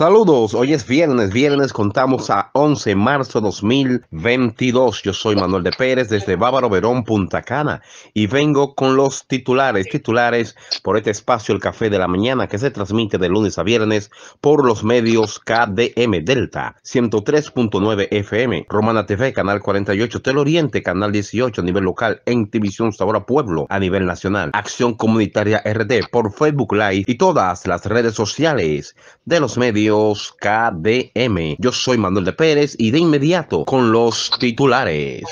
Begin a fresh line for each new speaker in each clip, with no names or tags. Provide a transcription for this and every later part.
Saludos, hoy es viernes, viernes contamos a 11 de marzo 2022. Yo soy Manuel de Pérez desde Bávaro Verón, Punta Cana y vengo con los titulares, titulares por este espacio El Café de la Mañana que se transmite de lunes a viernes por los medios KDM Delta, 103.9 FM, Romana TV, Canal 48, Oriente, Canal 18 a nivel local, en División Sabora Pueblo a nivel nacional, Acción Comunitaria RD por Facebook Live y todas las redes sociales de los medios KDM. Yo soy Manuel de Pérez y de inmediato con los titulares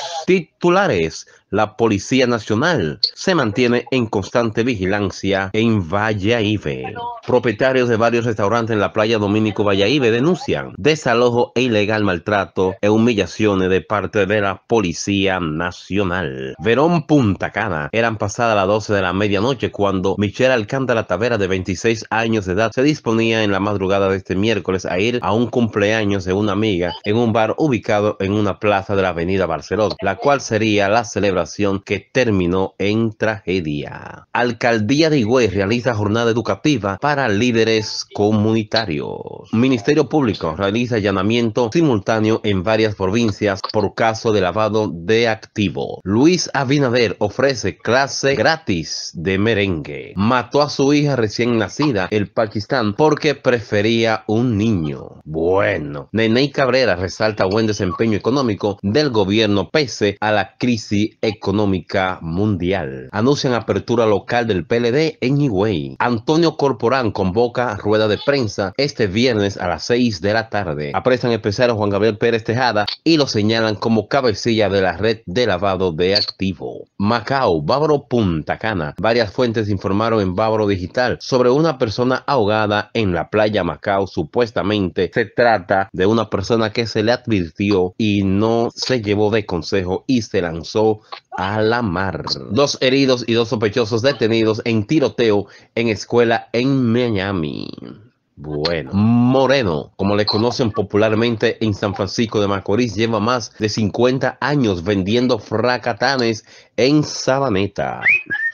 titulares, la Policía Nacional se mantiene en constante vigilancia en Vallaive. Propietarios de varios restaurantes en la playa Dominico Ibe denuncian desalojo e ilegal maltrato e humillaciones de parte de la Policía Nacional. Verón Punta Cana eran pasadas las 12 de la medianoche cuando Michelle Alcántara Tavera de 26 años de edad se disponía en la madrugada de este miércoles a ir a un cumpleaños de una amiga en un bar ubicado en una plaza de la avenida Barcelona, la cual se sería la celebración que terminó en tragedia. Alcaldía de Higüey realiza jornada educativa para líderes comunitarios. Ministerio Público realiza allanamiento simultáneo en varias provincias por caso de lavado de activo. Luis Abinader ofrece clase gratis de merengue. Mató a su hija recién nacida, el Pakistán, porque prefería un niño. Bueno, Nene Cabrera resalta buen desempeño económico del gobierno pese a la crisis económica mundial. Anuncian apertura local del PLD en Higüey. Antonio Corporán convoca rueda de prensa este viernes a las 6 de la tarde. Apresan empresario Juan Gabriel Pérez Tejada y lo señalan como cabecilla de la red de lavado de activo. Macao, Bávaro Punta Cana. Varias fuentes informaron en Bávaro Digital sobre una persona ahogada en la playa Macao. Supuestamente se trata de una persona que se le advirtió y no se llevó de consejo y se lanzó a la mar. Dos heridos y dos sospechosos detenidos en tiroteo en escuela en Miami. Bueno, Moreno, como le conocen popularmente en San Francisco de Macorís, lleva más de 50 años vendiendo fracatanes en Sabaneta.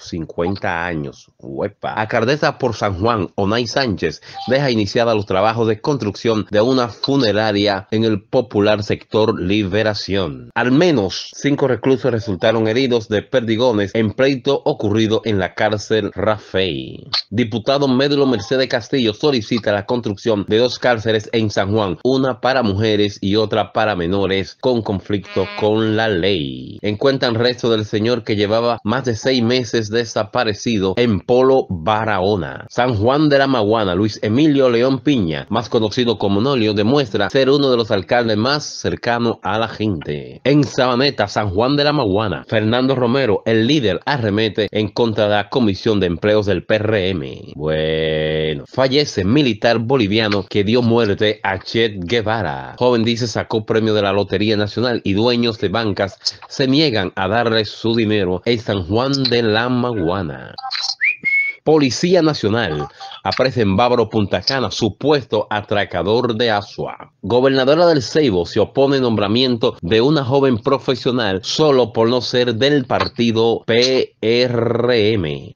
50 años. Uepa. Acardesa por San Juan, Onay Sánchez, deja iniciada los trabajos de construcción de una funeraria en el popular sector Liberación. Al menos cinco reclusos resultaron heridos de perdigones en pleito ocurrido en la cárcel Rafael. Diputado Médulo Mercedes Castillo solicita la construcción de dos cárceles en San Juan, una para mujeres y otra para menores con conflicto con la ley. Encuentran restos del señor que llevaba más de seis meses desaparecido en Polo Barahona. San Juan de la Maguana, Luis Emilio León Piña, más conocido como Nolio, demuestra ser uno de los alcaldes más cercanos a la gente. En Sabaneta, San Juan de la Maguana, Fernando Romero, el líder, arremete en contra de la Comisión de Empleos del PRM. Bueno, fallece militar boliviano que dio muerte a Chet Guevara. Joven dice sacó premio de la Lotería Nacional y dueños de bancas se niegan a darle su dinero en San Juan de la Maguana. Policía Nacional aparece en Bávaro Punta Cana, supuesto atracador de Asua. Gobernadora del Ceibo se opone nombramiento de una joven profesional solo por no ser del partido PRM.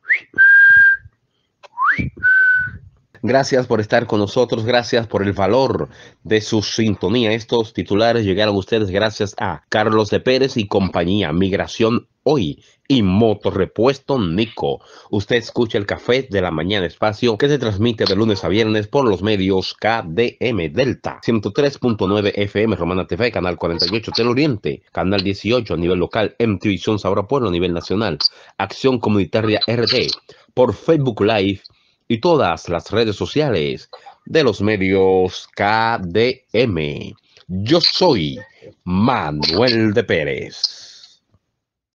Gracias por estar con nosotros, gracias por el valor de su sintonía. Estos titulares llegaron a ustedes gracias a Carlos de Pérez y compañía Migración hoy y Motorrepuesto Nico. Usted escucha el café de la mañana espacio que se transmite de lunes a viernes por los medios KDM Delta, 103.9 FM Romana TV, Canal 48 del Oriente, Canal 18 a nivel local, MTV Sabra Pueblo a nivel nacional, Acción Comunitaria RD, por Facebook Live y todas las redes sociales de los medios KDM. Yo soy Manuel de Pérez.